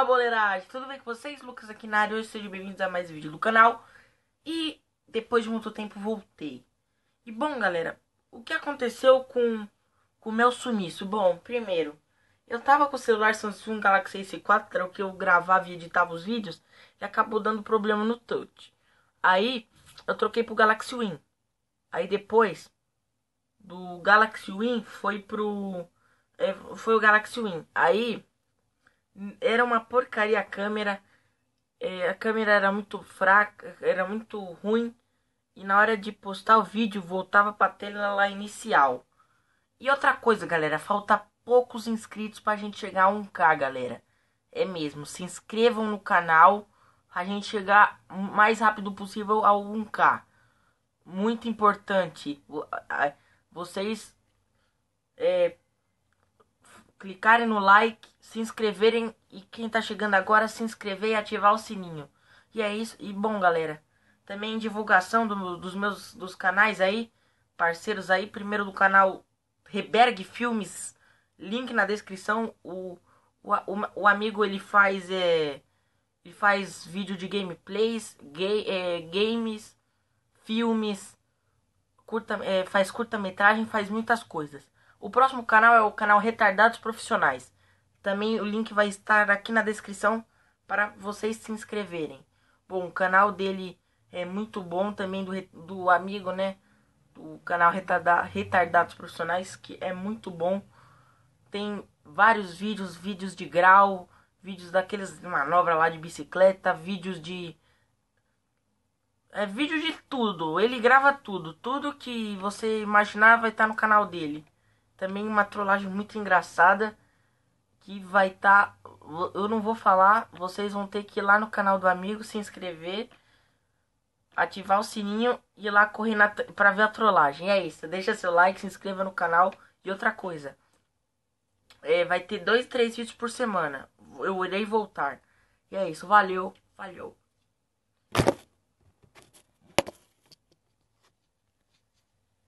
Olá, boleiragem! Tudo bem com vocês? Lucas aqui na área. Hoje sejam bem-vindos a mais um vídeo do canal. E depois de muito tempo voltei. E bom, galera, o que aconteceu com o meu sumiço? Bom, primeiro, eu tava com o celular Samsung Galaxy S4, era o que eu gravava e editava os vídeos, e acabou dando problema no touch. Aí, eu troquei pro Galaxy Win. Aí depois, do Galaxy Win, foi pro... É, foi o Galaxy Win. Aí era uma porcaria a câmera. É, a câmera era muito fraca, era muito ruim. E na hora de postar o vídeo, voltava pra tela lá inicial. E outra coisa, galera, falta poucos inscritos pra gente chegar a 1k, galera. É mesmo, se inscrevam no canal pra gente chegar o mais rápido possível ao 1k. Muito importante. Vocês é, clicarem no like se inscreverem e quem tá chegando agora se inscrever e ativar o sininho. E é isso. E bom, galera, também divulgação do, dos meus dos canais aí, parceiros aí, primeiro do canal Reberg Filmes, link na descrição. O, o, o, o amigo ele faz é, ele faz vídeo de gameplays, gay, é, games, filmes, curta, é, faz curta-metragem, faz muitas coisas. O próximo canal é o canal Retardados Profissionais. Também o link vai estar aqui na descrição para vocês se inscreverem. Bom, o canal dele é muito bom também do, do amigo, né? Do canal Retarda, Retardados Profissionais, que é muito bom. Tem vários vídeos, vídeos de grau, vídeos daqueles manobra lá de bicicleta, vídeos de é vídeo de tudo, ele grava tudo, tudo que você imaginar vai estar tá no canal dele. Também uma trollagem muito engraçada que vai estar. Tá, eu não vou falar, vocês vão ter que ir lá no canal do amigo, se inscrever, ativar o sininho e ir lá correr na, pra ver a trollagem. É isso, deixa seu like, se inscreva no canal e outra coisa. É, vai ter dois, três vídeos por semana. Eu irei voltar. E é isso, valeu, valeu.